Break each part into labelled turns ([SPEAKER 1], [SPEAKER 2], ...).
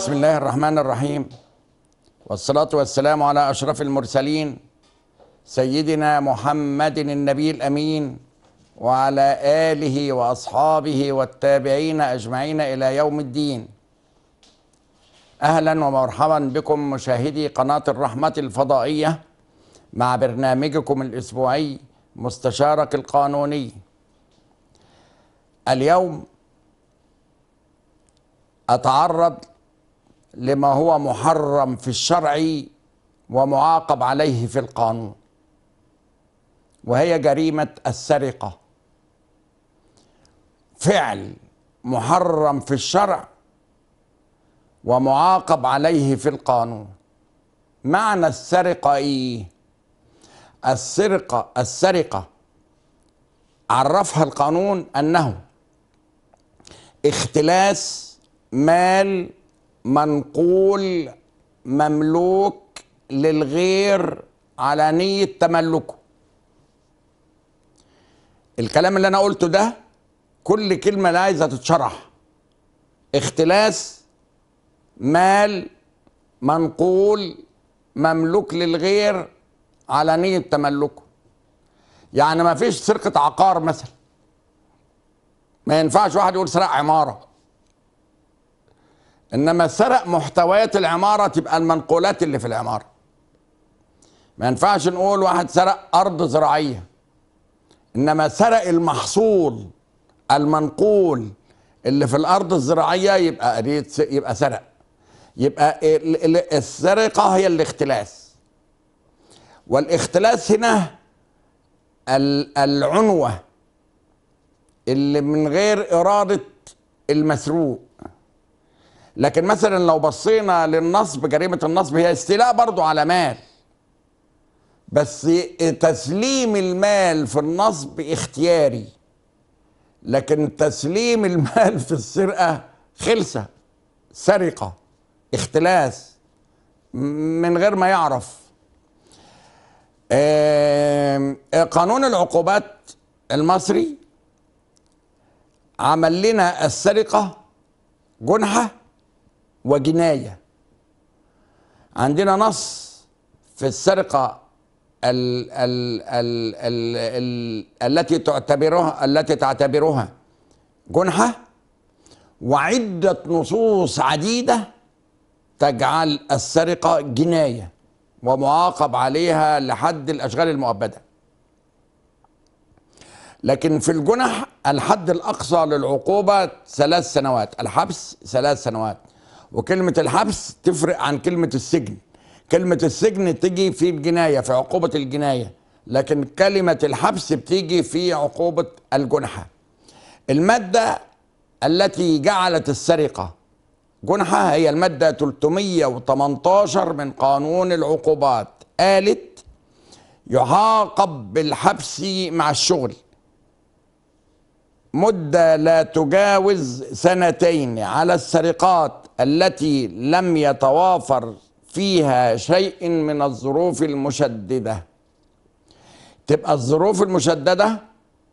[SPEAKER 1] بسم الله الرحمن الرحيم والصلاة والسلام على أشرف المرسلين سيدنا محمد النبي الأمين وعلى آله وأصحابه والتابعين أجمعين إلى يوم الدين أهلا ومرحبا بكم مشاهدي قناة الرحمة الفضائية مع برنامجكم الأسبوعي مستشارك القانوني اليوم أتعرض لما هو محرم في الشرع ومعاقب عليه في القانون وهي جريمه السرقه فعل محرم في الشرع ومعاقب عليه في القانون معنى السرقه ايه السرقه السرقه عرفها القانون انه اختلاس مال منقول مملوك للغير على نية تملكه الكلام اللي أنا قلته ده كل كلمة لا عايزة تتشرح اختلاس مال منقول مملوك للغير على نية تملكه يعني ما فيش سرقة عقار مثلا ما ينفعش واحد يقول سرق عمارة انما سرق محتويات العماره تبقى المنقولات اللي في العماره ما ينفعش نقول واحد سرق ارض زراعيه انما سرق المحصول المنقول اللي في الارض الزراعيه يبقى يبقى سرق يبقى السرقه هي الاختلاس والاختلاس هنا العنوه اللي من غير اراده المسروق لكن مثلا لو بصينا للنصب جريمه النصب هي استيلاء برضه على مال بس تسليم المال في النصب اختياري لكن تسليم المال في السرقه خلسه سرقه اختلاس من غير ما يعرف قانون العقوبات المصري عمل لنا السرقه جنحه وجناية عندنا نص في السرقة الـ الـ الـ الـ الـ التي تعتبرها التي تعتبرها جنحة وعدة نصوص عديدة تجعل السرقة جناية ومعاقب عليها لحد الأشغال المؤبدة لكن في الجنح الحد الأقصى للعقوبة ثلاث سنوات الحبس ثلاث سنوات وكلمه الحبس تفرق عن كلمه السجن كلمه السجن تيجي في الجنايه في عقوبه الجنايه لكن كلمه الحبس بتيجي في عقوبه الجنحه الماده التي جعلت السرقه جنحه هي الماده 318 من قانون العقوبات قالت يعاقب بالحبس مع الشغل مدة لا تجاوز سنتين على السرقات التي لم يتوافر فيها شيء من الظروف المشدده تبقى الظروف المشدده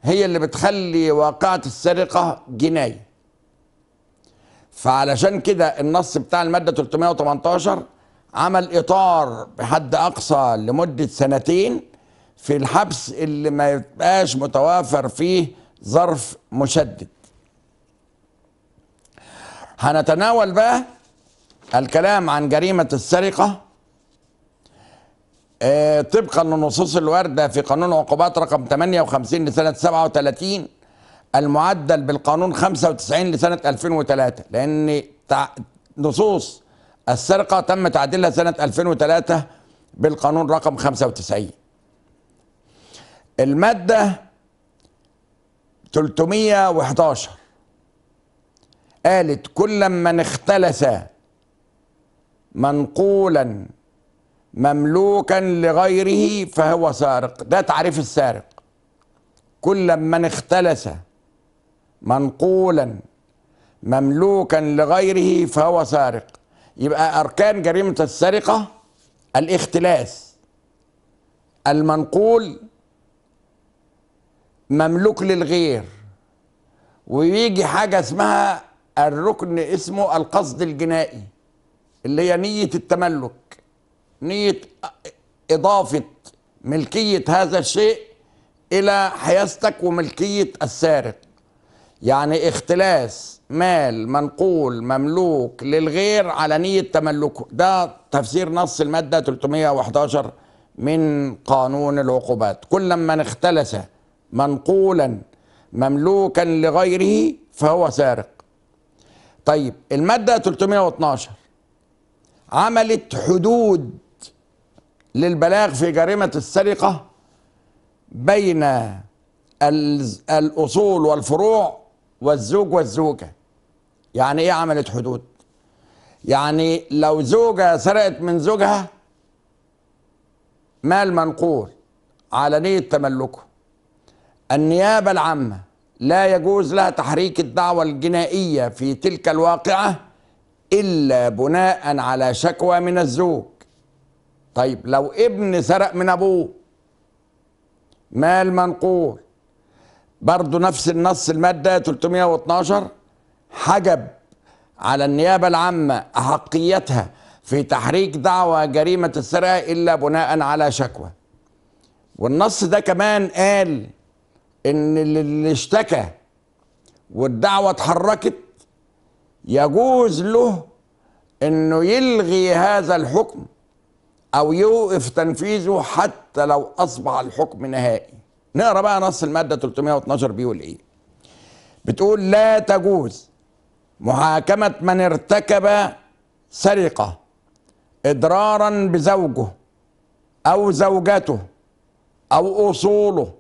[SPEAKER 1] هي اللي بتخلي واقعه السرقه جنايه فعلشان كده النص بتاع الماده 318 عمل اطار بحد اقصى لمده سنتين في الحبس اللي ما يبقاش متوافر فيه ظرف مشدد هنتناول بقى الكلام عن جريمة السرقة آه طبقا للنصوص الواردة في قانون العقوبات رقم 58 لسنة 37 المعدل بالقانون 95 لسنة 2003 لأن نصوص السرقة تم تعديلها سنة 2003 بالقانون رقم 95 المادة 311 قالت كل من اختلس منقولا مملوكا لغيره فهو سارق ده تعريف السارق كل من اختلس منقولا مملوكا لغيره فهو سارق يبقى أركان جريمة السرقة الاختلاس المنقول مملوك للغير ويجي حاجة اسمها الركن اسمه القصد الجنائي اللي هي نية التملك نية إضافة ملكية هذا الشيء إلى حيازتك وملكية السارق يعني اختلاس مال منقول مملوك للغير على نية تملكه ده تفسير نص المادة 311 من قانون العقوبات كل ما اختلس منقولا مملوكا لغيره فهو سارق طيب المادة 312 عملت حدود للبلاغ في جريمة السرقة بين الأصول والفروع والزوج والزوجة يعني إيه عملت حدود؟ يعني لو زوجة سرقت من زوجها مال منقول نية تملكه النيابة العامة لا يجوز لها تحريك الدعوة الجنائية في تلك الواقعة إلا بناء على شكوى من الزوج طيب لو ابن سرق من أبوه مال منقول برضو نفس النص المادة 312 حجب على النيابة العامة أحقيتها في تحريك دعوى جريمة السرقة إلا بناء على شكوى والنص ده كمان قال ان اللي اشتكى والدعوه اتحركت يجوز له انه يلغي هذا الحكم او يوقف تنفيذه حتى لو اصبح الحكم نهائي نقرا بقى نص الماده 312 بيقول ايه بتقول لا تجوز محاكمه من ارتكب سرقه اضرارا بزوجه او زوجته او اصوله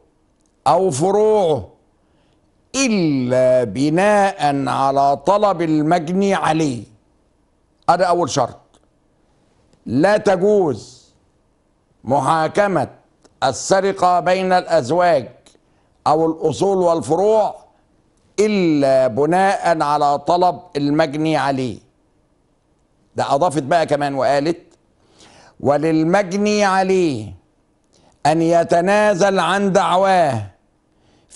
[SPEAKER 1] أو فروعه إلا بناء على طلب المجني عليه هذا أول شرط لا تجوز محاكمة السرقة بين الأزواج أو الأصول والفروع إلا بناء على طلب المجني عليه ده أضافت بقى كمان وقالت وللمجني عليه أن يتنازل عن دعواه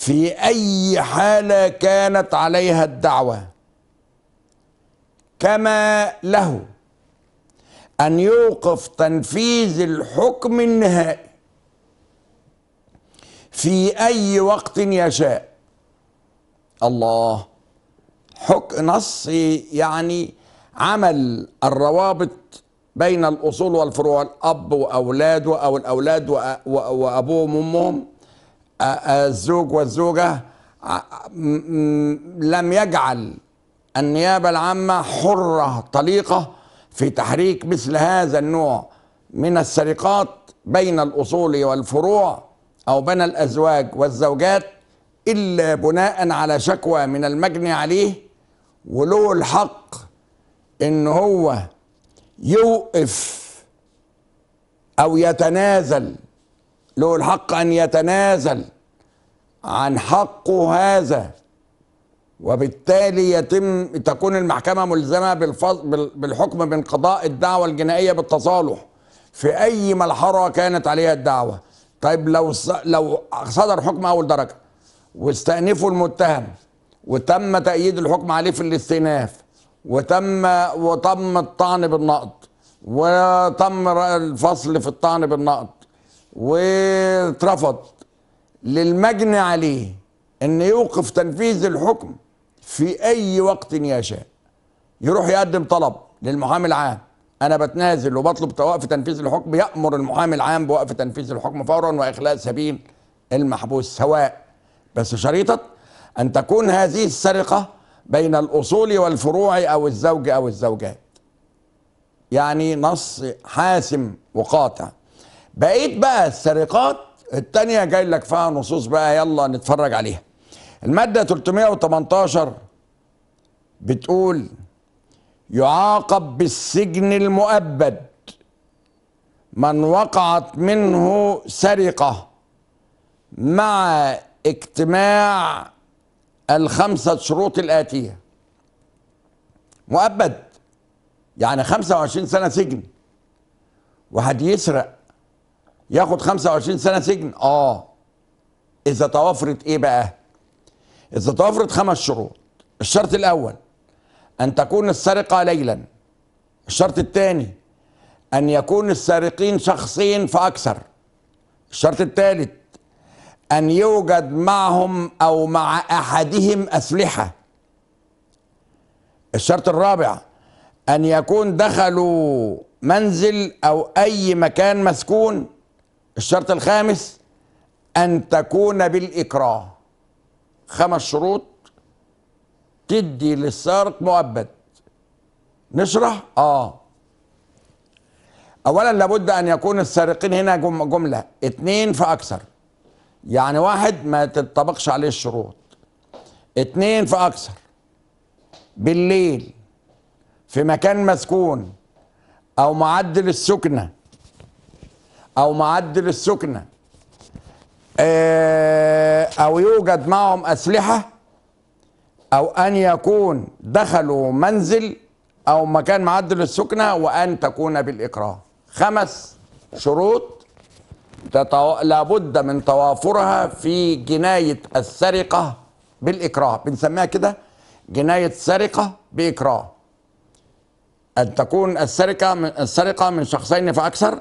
[SPEAKER 1] في أي حالة كانت عليها الدعوة كما له أن يوقف تنفيذ الحكم النهائي في أي وقت يشاء الله حك نص يعني عمل الروابط بين الأصول والفروع الأب وأولاده أو الأولاد وأبوهم وأمهم الزوج والزوجة لم يجعل النيابة العامة حرة طليقة في تحريك مثل هذا النوع من السرقات بين الأصول والفروع أو بين الأزواج والزوجات إلا بناء على شكوى من المجني عليه وله الحق إن هو يوقف أو يتنازل له الحق أن يتنازل عن حقه هذا وبالتالي يتم تكون المحكمة ملزمة بالحكم بانقضاء الدعوة الجنائية بالتصالح في أي ملحرة كانت عليها الدعوة طيب لو لو صدر حكم أول درجة واستأنفوا المتهم وتم تأييد الحكم عليه في الاستئناف وتم وتم الطعن بالنقد وتم الفصل في الطعن بالنقد واترفض للمجني عليه ان يوقف تنفيذ الحكم في اي وقت يشاء يروح يقدم طلب للمحامي العام انا بتنازل وبطلب توقف تنفيذ الحكم يامر المحامي العام بوقف تنفيذ الحكم فورا واخلاء سبيل المحبوس سواء بس شريطه ان تكون هذه السرقه بين الاصول والفروع او الزوج او الزوجات يعني نص حاسم وقاطع بقيت بقى السرقات التانية جاي لك فيها نصوص بقى يلا نتفرج عليها المادة 318 بتقول يعاقب بالسجن المؤبد من وقعت منه سرقة مع اجتماع الخمسة شروط الآتية مؤبد يعني 25 سنة سجن وهدي يسرق ياخد 25 سنه سجن اه اذا توافرت ايه بقى اذا توافرت خمس شروط الشرط الاول ان تكون السرقه ليلا الشرط الثاني ان يكون السارقين شخصين فاكثر الشرط الثالث ان يوجد معهم او مع احدهم اسلحه الشرط الرابع ان يكون دخلوا منزل او اي مكان مسكون الشرط الخامس أن تكون بالإكراه خمس شروط تدي للسارق مؤبد نشرح آه أولا لابد أن يكون السارقين هنا جملة اتنين فأكثر يعني واحد ما تتطبقش عليه الشروط اتنين فأكثر بالليل في مكان مسكون أو معدل السكنه او معدل السكنه آه، او يوجد معهم اسلحه او ان يكون دخلوا منزل او مكان معدل السكنه وان تكون بالاكراه خمس شروط تتو... لابد من توافرها في جنايه السرقه بالاكراه بنسميها كده جنايه سرقه باكراه ان تكون السرقه من السرقه من شخصين فاكثر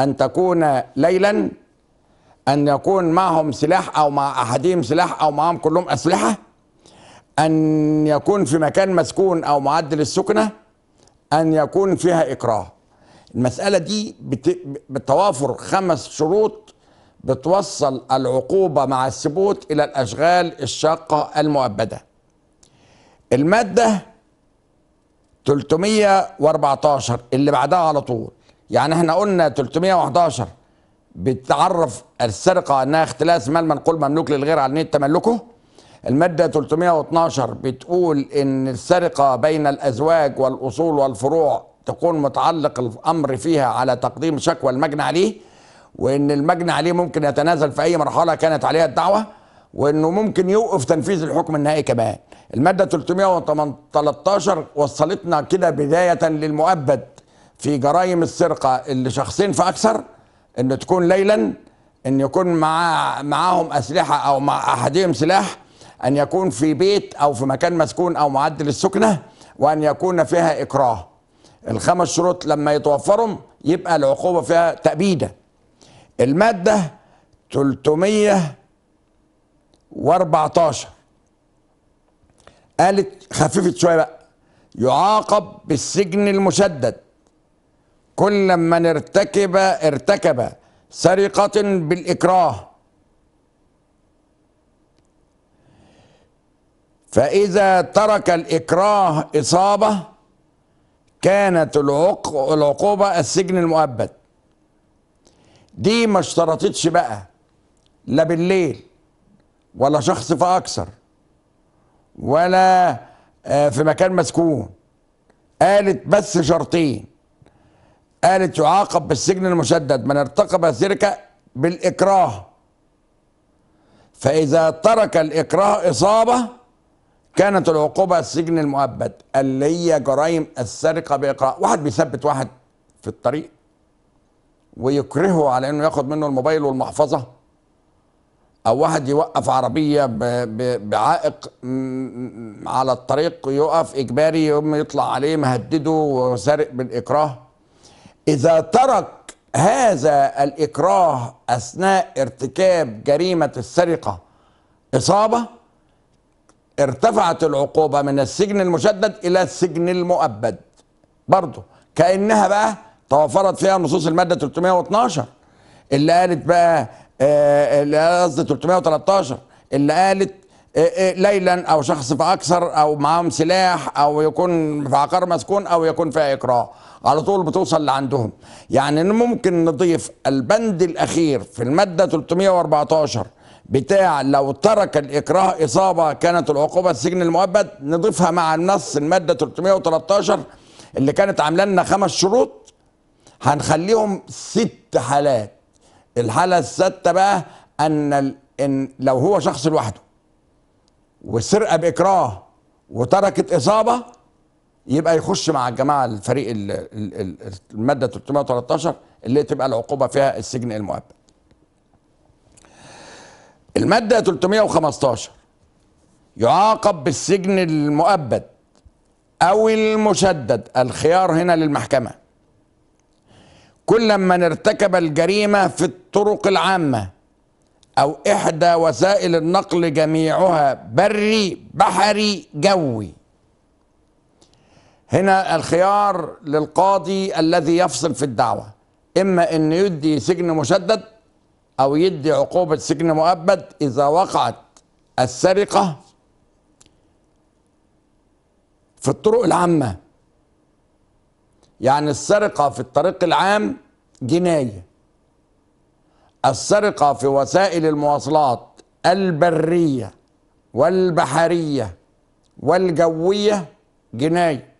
[SPEAKER 1] أن تكون ليلا أن يكون معهم سلاح أو مع أحدهم سلاح أو معهم كلهم أسلحة أن يكون في مكان مسكون أو معدل السكنة أن يكون فيها إكراه المسألة دي بتوافر خمس شروط بتوصل العقوبة مع الثبوت إلى الأشغال الشاقة المؤبدة المادة 314 اللي بعدها على طول يعني احنا قلنا 311 بتعرف السرقه انها اختلاس مال منقول مملوك للغير على نيه تملكه الماده 312 بتقول ان السرقه بين الازواج والاصول والفروع تكون متعلق الامر فيها على تقديم شكوى المجني عليه وان المجني عليه ممكن يتنازل في اي مرحله كانت عليها الدعوه وانه ممكن يوقف تنفيذ الحكم النهائي كمان الماده 313 وصلتنا كده بدايه للمؤبد في جرائم السرقه اللي شخصين فاكثر ان تكون ليلا ان يكون مع معاهم اسلحه او مع احدهم سلاح ان يكون في بيت او في مكان مسكون او معدل السكنه وان يكون فيها اكراه الخمس شروط لما يتوفرهم يبقى العقوبه فيها تأبيده الماده 314 قالت خففت شويه بقى يعاقب بالسجن المشدد كل من ارتكب ارتكب سرقة بالإكراه فإذا ترك الإكراه إصابة كانت العقوبة السجن المؤبد دي ما اشترطتش بقى لا بالليل ولا شخص فأكثر ولا آه، في مكان مسكون قالت بس شرطين قالت يعاقب بالسجن المشدد من ارتكب سرقة بالإكراه فإذا ترك الإكراه إصابة كانت العقوبة السجن المؤبد اللي هي جرائم السرقة بإكراه واحد بيثبت واحد في الطريق ويكرهه على انه ياخد منه الموبايل والمحفظة او واحد يوقف عربية بعائق على الطريق يقف اجباري يقوم يطلع عليه مهدده وسارق بالاكراه إذا ترك هذا الإكراه أثناء ارتكاب جريمة السرقة إصابة ارتفعت العقوبة من السجن المشدد إلى السجن المؤبد برضه كأنها بقى توفرت فيها نصوص المادة 312 اللي قالت بقى آه، اللي قصدي 313 اللي قالت آه، آه، ليلا او شخص في اكثر او معاهم سلاح او يكون في عقار مسكون او يكون في اكراه على طول بتوصل لعندهم يعني ممكن نضيف البند الأخير في المادة 314 بتاع لو ترك الإكراه إصابة كانت العقوبة السجن المؤبد نضيفها مع النص المادة 313 اللي كانت عامله لنا خمس شروط هنخليهم ست حالات الحالة الستة بقى أن, إن لو هو شخص لوحده وسرقة بإكراه وتركت إصابة يبقى يخش مع الجماعه الفريق الماده 313 اللي تبقى العقوبه فيها السجن المؤبد. الماده 315 يعاقب بالسجن المؤبد او المشدد الخيار هنا للمحكمه. كل من ارتكب الجريمه في الطرق العامه او احدى وسائل النقل جميعها بري بحري جوي هنا الخيار للقاضي الذي يفصل في الدعوة إما أن يدي سجن مشدد أو يدي عقوبة سجن مؤبد إذا وقعت السرقة في الطرق العامة يعني السرقة في الطريق العام جناية السرقة في وسائل المواصلات البرية والبحرية والجوية جناية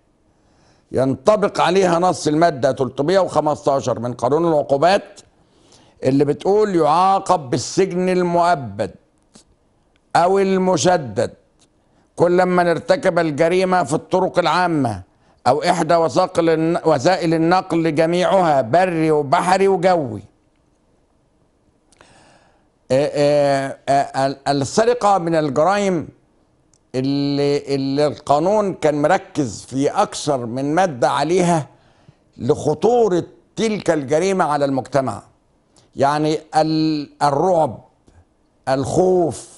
[SPEAKER 1] ينطبق عليها نص المادة 315 من قانون العقوبات اللي بتقول يعاقب بالسجن المؤبد أو المشدد كل من ارتكب الجريمة في الطرق العامة أو إحدى وسائل النقل جميعها بري وبحري وجوي السرقة من الجرائم اللي, اللي القانون كان مركز في أكثر من مادة عليها لخطورة تلك الجريمة على المجتمع يعني الرعب الخوف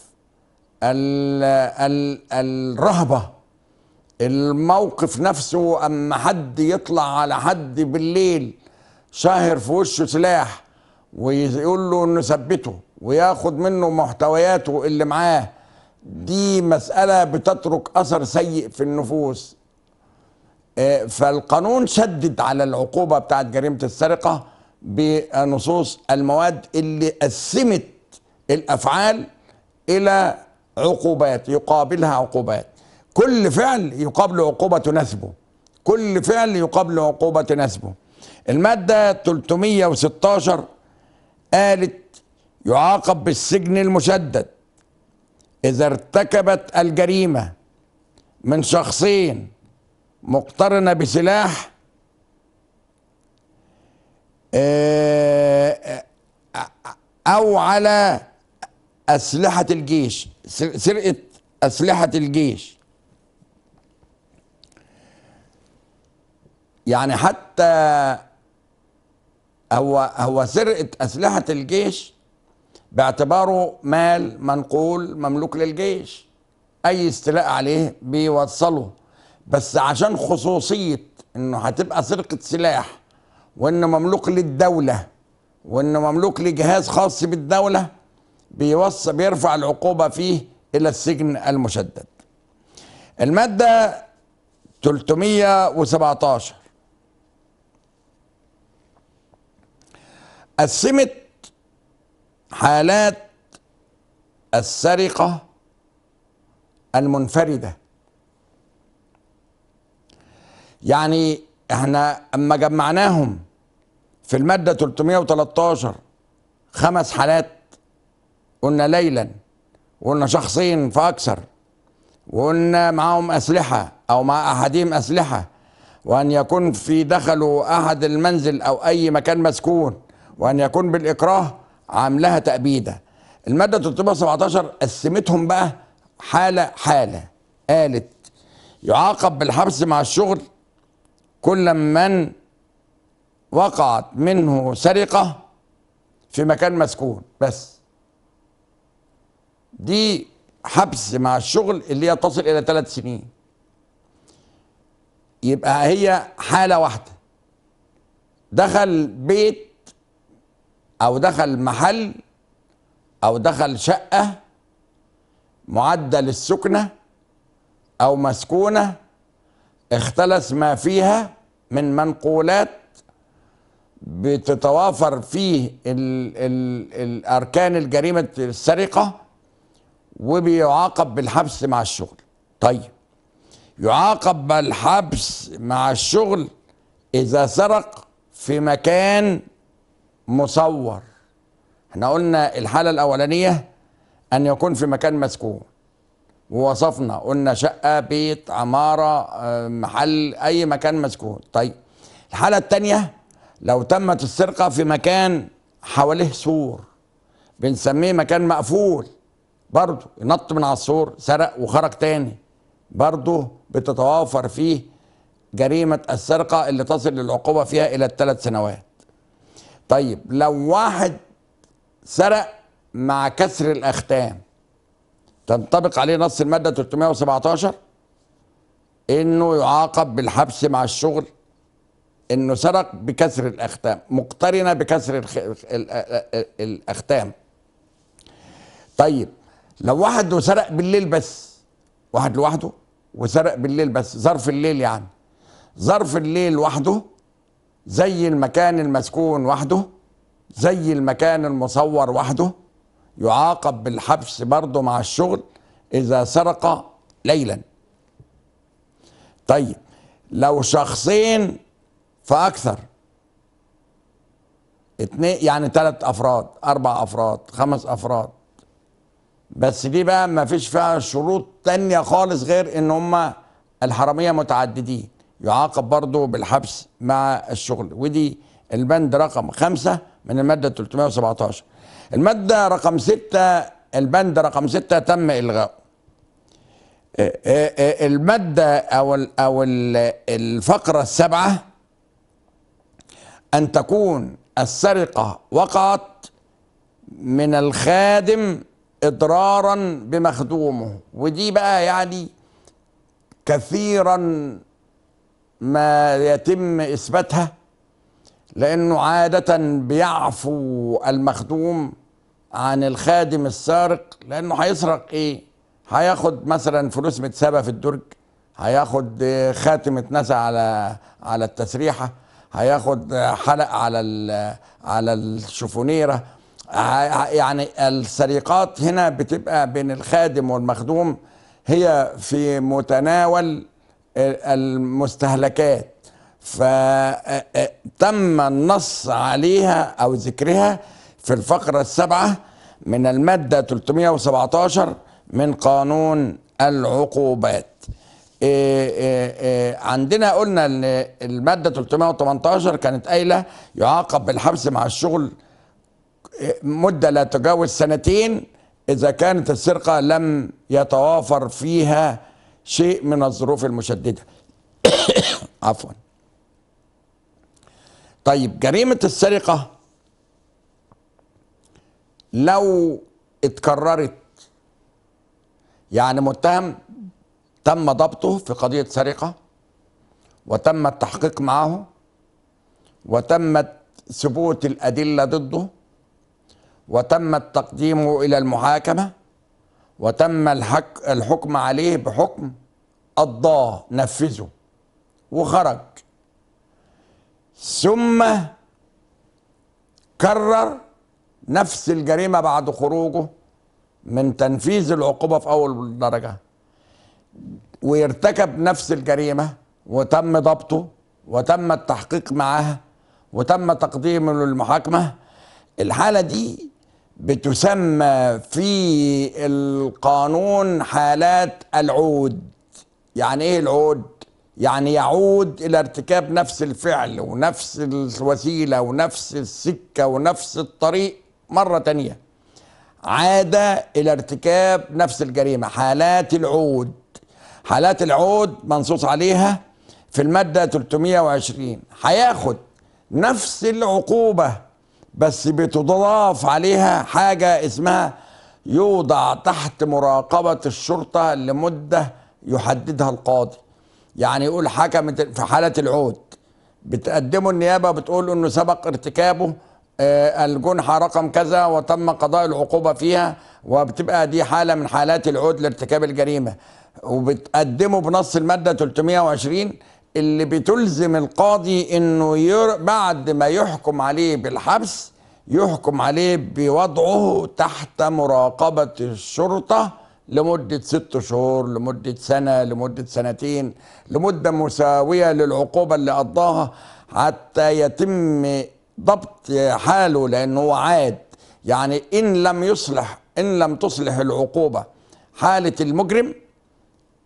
[SPEAKER 1] الرهبة الموقف نفسه أما حد يطلع على حد بالليل شاهر في وشه سلاح ويقول له انه ثبته وياخد منه محتوياته اللي معاه دي مسألة بتترك أثر سيء في النفوس آه، فالقانون شدد على العقوبة بتاعت جريمة السرقة بنصوص المواد اللي قسمت الأفعال إلى عقوبات يقابلها عقوبات كل فعل يقابل عقوبة تناسبه كل فعل يقابل عقوبة تناسبه المادة 316 قالت يعاقب بالسجن المشدد إذا ارتكبت الجريمة من شخصين مقترنة بسلاح آه، أو على أسلحة الجيش سرقة أسلحة الجيش يعني حتى هو هو سرقة أسلحة الجيش باعتباره مال منقول مملوك للجيش اي استيلاء عليه بيوصله بس عشان خصوصيه انه هتبقى سرقه سلاح وانه مملوك للدوله وانه مملوك لجهاز خاص بالدوله بيوصل بيرفع العقوبه فيه الى السجن المشدد الماده 317 قسمت حالات السرقة المنفردة يعني احنا اما جمعناهم في المادة 313 خمس حالات قلنا ليلا وقلنا شخصين فأكثر وقلنا معاهم أسلحة أو مع أحدهم أسلحة وأن يكون في دخلوا أحد المنزل أو أي مكان مسكون وأن يكون بالإكراه عاملاها تأبيدة المادة 317 قسمتهم بقى حالة حالة قالت يعاقب بالحبس مع الشغل كل من وقعت منه سرقة في مكان مسكون بس دي حبس مع الشغل اللي هي تصل إلى ثلاث سنين يبقى هي حالة واحدة دخل بيت او دخل محل او دخل شقه معدل السكنه او مسكونه اختلس ما فيها من منقولات بتتوافر فيه ال ال الاركان الجريمه السرقه وبيعاقب بالحبس مع الشغل طيب يعاقب بالحبس مع الشغل اذا سرق في مكان مصور احنا قلنا الحالة الأولانية أن يكون في مكان مسكون ووصفنا قلنا شقة بيت عمارة آه، محل أي مكان مسكون طيب الحالة الثانية لو تمت السرقة في مكان حواليه سور بنسميه مكان مقفول برضه ينط من على السور سرق وخرج تاني برضه بتتوافر فيه جريمة السرقة اللي تصل للعقوبة فيها إلى الثلاث سنوات طيب لو واحد سرق مع كسر الاختام تنطبق عليه نص الماده 317 انه يعاقب بالحبس مع الشغل انه سرق بكسر الاختام مقترنه بكسر الاختام طيب لو واحد سرق بالليل بس واحد لوحده وسرق بالليل بس ظرف الليل يعني ظرف الليل وحده زي المكان المسكون وحده زي المكان المصور وحده يعاقب بالحبس برضه مع الشغل إذا سرق ليلا طيب لو شخصين فأكثر اتنين يعني تلات أفراد أربع أفراد خمس أفراد بس دي بقى ما فيش فيها شروط تانية خالص غير إن هما الحرامية متعددين يعاقب برضه بالحبس مع الشغل ودي البند رقم خمسة من المادة 317 المادة رقم ستة البند رقم ستة تم إلغاء آه، آه، آه، المادة أو أو الفقرة السبعة أن تكون السرقة وقعت من الخادم اضرارا بمخدومه ودي بقى يعني كثيرا ما يتم اثباتها لانه عاده بيعفو المخدوم عن الخادم السارق لانه هيسرق ايه هياخد مثلا فلوس متسابه في الدرج هياخد خاتم اتنسى على على التسريحه هياخد حلق على على الشفونيره يعني السرقات هنا بتبقى بين الخادم والمخدوم هي في متناول المستهلكات فتم النص عليها أو ذكرها في الفقرة السابعة من المادة 317 من قانون العقوبات إيه، إيه، إيه، عندنا قلنا ان الماده 318 كانت قايله يعاقب بالحبس مع الشغل مده لا تجاوز سنتين اذا كانت السرقه لم يتوافر فيها شيء من الظروف المشدده عفوا طيب جريمه السرقه لو اتكررت يعني متهم تم ضبطه في قضيه سرقه وتم التحقيق معه وتمت ثبوت الادله ضده وتم تقديمه الى المحاكمه وتم الحك الحكم عليه بحكم قضاه نفذه وخرج ثم كرر نفس الجريمة بعد خروجه من تنفيذ العقوبة في أول درجة ويرتكب نفس الجريمة وتم ضبطه وتم التحقيق معها وتم تقديمه للمحاكمة الحالة دي بتسمى في القانون حالات العود يعني ايه العود يعني يعود الى ارتكاب نفس الفعل ونفس الوسيله ونفس السكه ونفس الطريق مره تانيه عاد الى ارتكاب نفس الجريمه حالات العود حالات العود منصوص عليها في الماده 320 هياخد نفس العقوبه بس بتضاف عليها حاجة اسمها يوضع تحت مراقبة الشرطة لمدة يحددها القاضي يعني يقول حكم في حالة العود بتقدمه النيابة بتقول انه سبق ارتكابه آه، الجنحة رقم كذا وتم قضاء العقوبة فيها وبتبقى دي حالة من حالات العود لارتكاب الجريمة وبتقدمه بنص المادة 320 اللي بتلزم القاضي انه ير... بعد ما يحكم عليه بالحبس يحكم عليه بوضعه تحت مراقبة الشرطة لمدة ست شهور لمدة سنة لمدة سنتين لمدة مساوية للعقوبة اللي قضاها حتى يتم ضبط حاله لأنه عاد يعني إن لم يصلح إن لم تصلح العقوبة حالة المجرم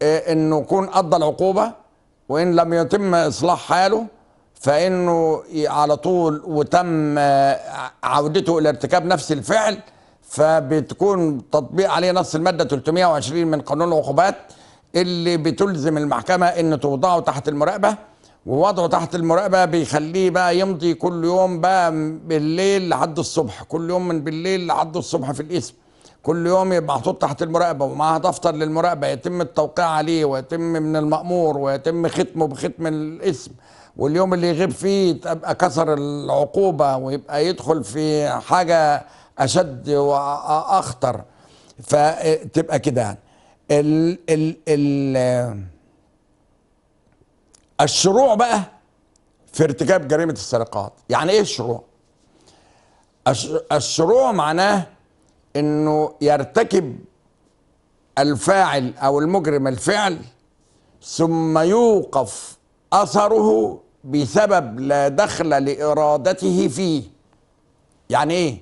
[SPEAKER 1] آه، إنه يكون قضى العقوبة وإن لم يتم إصلاح حاله فإنه على طول وتم آه، عودته إلى ارتكاب نفس الفعل فبتكون تطبيق عليه نص المادة 320 من قانون العقوبات اللي بتلزم المحكمة إن توضعه تحت المراقبة ووضعه تحت المراقبة بيخليه بقى يمضي كل يوم بقى بالليل لحد الصبح كل يوم من بالليل لحد الصبح في القسم كل يوم يبقى محطوط تحت المراقبه ومعاه دفتر للمراقبه يتم التوقيع عليه ويتم من المامور ويتم ختمه بختم الاسم واليوم اللي يغيب فيه تبقى كسر العقوبه ويبقى يدخل في حاجه اشد واخطر فتبقى كده ال ال ال الشروع بقى في ارتكاب جريمه السرقات يعني ايه الشروع الشروع معناه انه يرتكب الفاعل او المجرم الفعل ثم يوقف اثره بسبب لا دخل لارادته فيه يعني ايه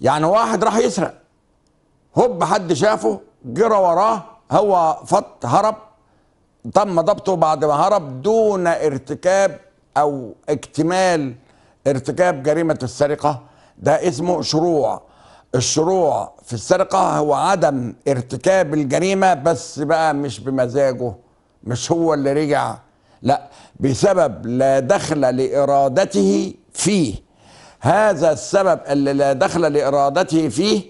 [SPEAKER 1] يعني واحد راح يسرق هوب حد شافه جرى وراه هو فط هرب تم ضبطه بعد ما هرب دون ارتكاب او اكتمال ارتكاب جريمه السرقه ده اسمه شروع الشروع في السرقة هو عدم ارتكاب الجريمة بس بقى مش بمزاجه مش هو اللي رجع لا بسبب لا دخل لإرادته فيه هذا السبب اللي لا دخل لإرادته فيه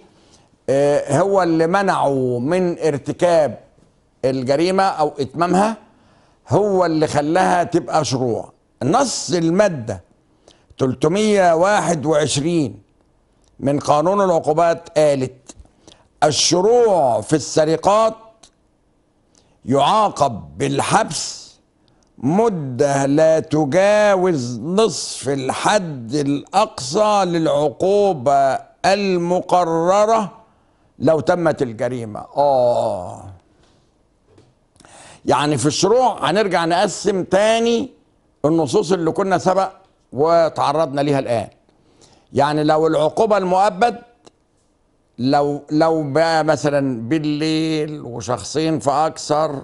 [SPEAKER 1] آه، هو اللي منعه من ارتكاب الجريمة أو إتمامها هو اللي خلاها تبقى شروع نص المادة 321 من قانون العقوبات قالت الشروع في السرقات يعاقب بالحبس مدة لا تجاوز نصف الحد الأقصى للعقوبة المقررة لو تمت الجريمة آه يعني في الشروع هنرجع نقسم تاني النصوص اللي كنا سبق وتعرضنا ليها الآن يعني لو العقوبة المؤبد لو لو بقى مثلا بالليل وشخصين فأكثر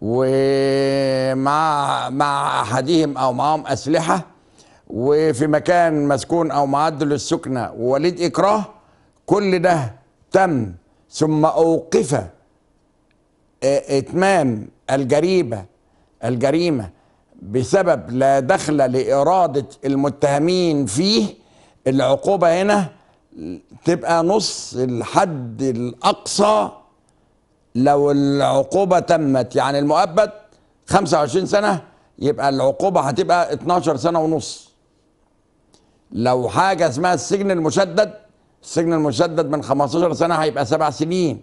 [SPEAKER 1] ومع مع أحدهم أو معهم أسلحة وفي مكان مسكون أو معدل السكنة ووليد إكراه كل ده تم ثم أوقف إتمام الجريمة الجريمة بسبب لا دخل لإرادة المتهمين فيه العقوبه هنا تبقى نص الحد الاقصى لو العقوبه تمت يعني المؤبد 25 سنه يبقى العقوبه هتبقى 12 سنه ونص لو حاجه اسمها السجن المشدد السجن المشدد من 15 سنه هيبقى سبع سنين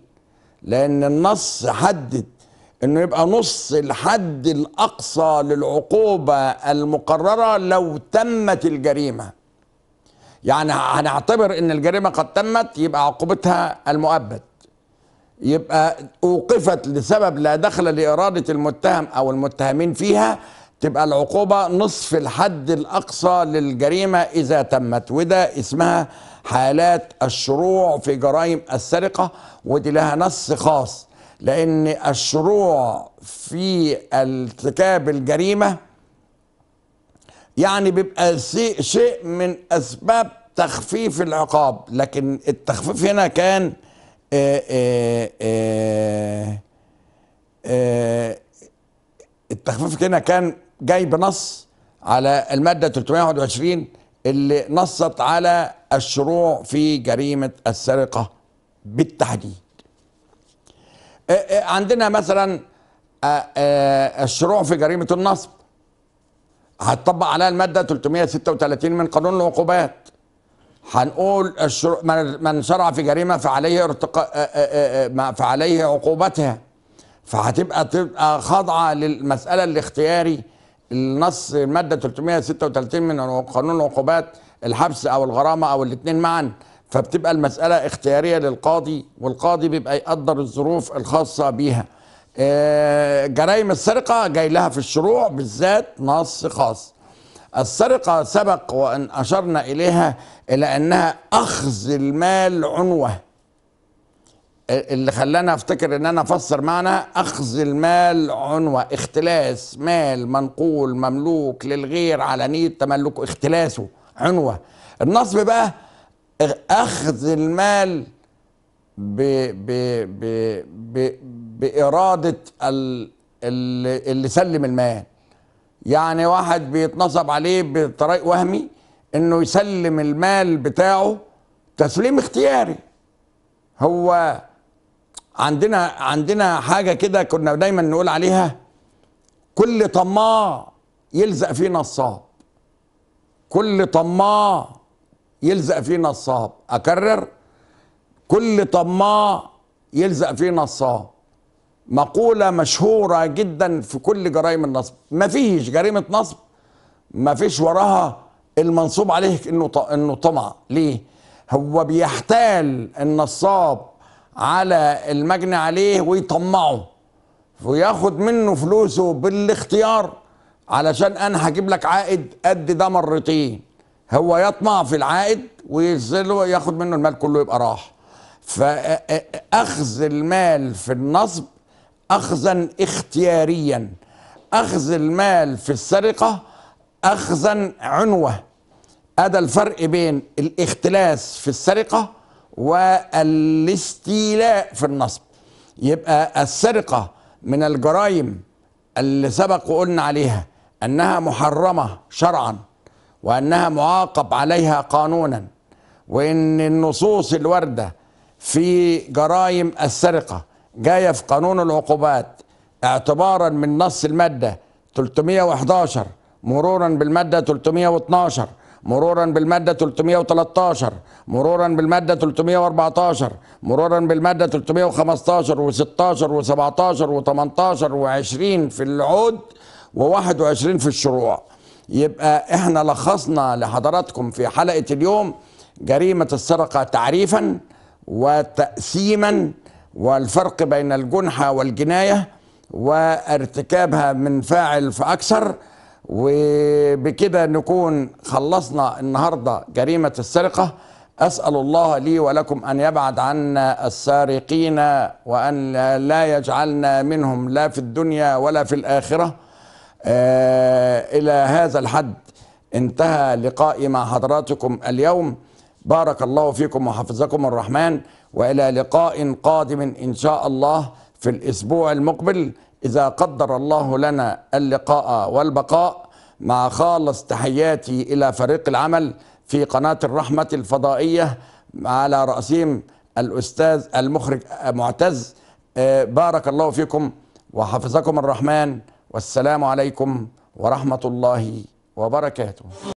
[SPEAKER 1] لان النص حدد انه يبقى نص الحد الاقصى للعقوبه المقرره لو تمت الجريمه يعني هنعتبر ان الجريمه قد تمت يبقى عقوبتها المؤبد يبقى اوقفت لسبب لا دخل لاراده المتهم او المتهمين فيها تبقى العقوبه نصف الحد الاقصى للجريمه اذا تمت وده اسمها حالات الشروع في جرائم السرقه ودي لها نص خاص لان الشروع في ارتكاب الجريمه يعني بيبقى شيء من اسباب تخفيف العقاب لكن التخفيف هنا كان آه، آه، آه، التخفيف هنا كان جاي بنص على الماده 321 اللي نصت على الشروع في جريمه السرقه بالتحديد. عندنا مثلا الشروع في جريمه النصب هتطبق عليها المادة 336 من قانون العقوبات هنقول الشر... من شرع في جريمة فعليه ارتق... فعليه عقوبتها فهتبقى تبقى خاضعة للمسألة الاختياري النص المادة 336 من قانون العقوبات الحبس أو الغرامة أو الاثنين معا فبتبقى المسألة اختيارية للقاضي والقاضي بيبقى يقدر الظروف الخاصة بيها آه، جرائم السرقة جاي لها في الشروع بالذات نص خاص السرقة سبق وأن أشرنا إليها إلى أنها أخذ المال عنوة آه، اللي خلانا أفتكر إن أنا أفسر معنى أخذ المال عنوة اختلاس مال منقول مملوك للغير على نية تملكه اختلاسه عنوة النصب بقى أخذ المال ب ب ب ب باراده اللي سلم المال يعني واحد بيتنصب عليه بطريق وهمي انه يسلم المال بتاعه تسليم اختياري هو عندنا عندنا حاجه كده كنا دايما نقول عليها كل طماع يلزق فيه نصاب كل طماع يلزق فيه نصاب اكرر كل طماع يلزق فيه نصاب مقولة مشهورة جدا في كل جرائم النصب مفيش جريمة نصب مفيش وراها المنصوب عليه انه انه طمع ليه هو بيحتال النصاب على المجني عليه ويطمعه وياخد منه فلوسه بالاختيار علشان انا هجيب لك عائد قد ده مرتين هو يطمع في العائد ويزله ياخد منه المال كله يبقى راح فاخذ المال في النصب اخذا اختياريا اخذ المال في السرقه اخذا عنوه هذا الفرق بين الاختلاس في السرقه والاستيلاء في النصب يبقى السرقه من الجرائم اللي سبق وقلنا عليها انها محرمه شرعا وانها معاقب عليها قانونا وان النصوص الوارده في جرائم السرقه جايه في قانون العقوبات اعتبارا من نص الماده 311 مرورا بالماده 312 مرورا بالمادة 313 مرورا بالمادة 314 مرورا بالمادة 315 و16 و17 و18 و20 في العود و21 في الشروع يبقى احنا لخصنا لحضراتكم في حلقة اليوم جريمة السرقة تعريفا وتقسيما والفرق بين الجنحة والجناية وارتكابها من فاعل فأكثر وبكده نكون خلصنا النهاردة جريمة السرقة أسأل الله لي ولكم أن يبعد عنا السارقين وأن لا يجعلنا منهم لا في الدنيا ولا في الآخرة آه إلى هذا الحد انتهى لقائي مع حضراتكم اليوم بارك الله فيكم وحفظكم الرحمن والى لقاء قادم ان شاء الله في الاسبوع المقبل اذا قدر الله لنا اللقاء والبقاء مع خالص تحياتي الى فريق العمل في قناه الرحمه الفضائيه على راسهم الاستاذ المخرج معتز آه، بارك الله فيكم وحفظكم الرحمن والسلام عليكم ورحمه الله وبركاته